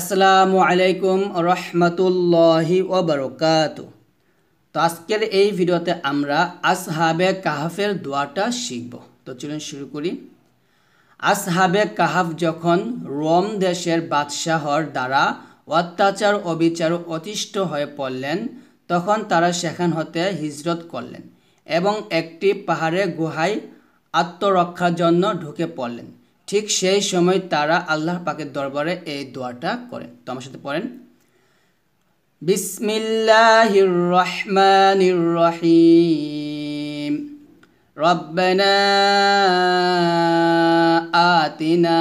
আসসালামু আলাইকুম রহমতুল্লাহি ওবরকাত তো আজকের এই ভিডিওতে আমরা আসহাবে কাহাফের দোয়াটা শিখব তো চলুন শুরু করি আসহাবে কাহাফ যখন রোম দেশের বাদশাহর দ্বারা অত্যাচার অবিচার অতিষ্ঠ হয়ে পড়লেন তখন তারা সেখান হতে হিজরত করলেন এবং একটি পাহাড়ে গুহায় আত্মরক্ষার জন্য ঢুকে পড়লেন ঠিক সেই সময় তারা আল্লাহ পাকের দরবারে এই দোয়াটা করে তো আমার সাথে পড়েন বিসমিল্লাহির রহমানির রহিম রব্বেনা আতিনা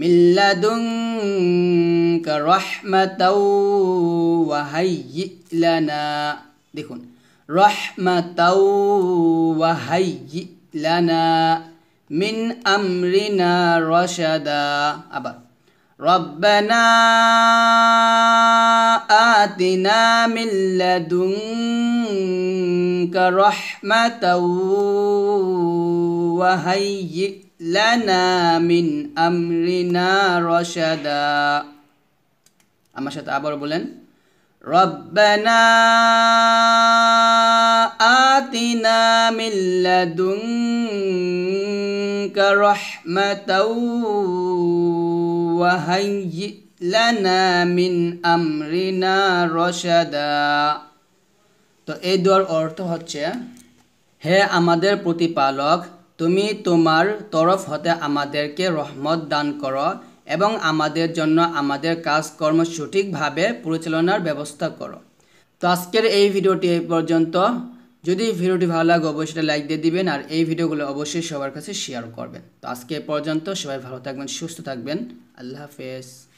من لدنك رحمة وهيئ لنا দেখুন رحمة وهيئ لنا من أمرنا رشدا أبا ربنا آتنا من لدنك رحمة وهيئ لنا من أمرنا رشدا أما شتى ربنا وآتنا من لدنك رحمة وهيئ لنا من أمرنا رشدا তো এই দোয়ার অর্থ হচ্ছে হে আমাদের প্রতিপালক তুমি তোমার তরফ হতে আমাদেরকে রহমত দান করো এবং আমাদের জন্য আমাদের কাজকর্ম সঠিকভাবে পরিচালনার ব্যবস্থা করো তো আজকের এই ভিডিওটি এই পর্যন্ত যদি ভিডিওটি ভালো লাগে অবশ্যই লাইক দিয়ে দিবেন আর এই ভিডিওগুলো অবশ্যই সবার কাছে শেয়ার করবেন তো আজকে পর্যন্ত সবাই ভালো থাকবেন সুস্থ থাকবেন আল্লাহ হাফেজ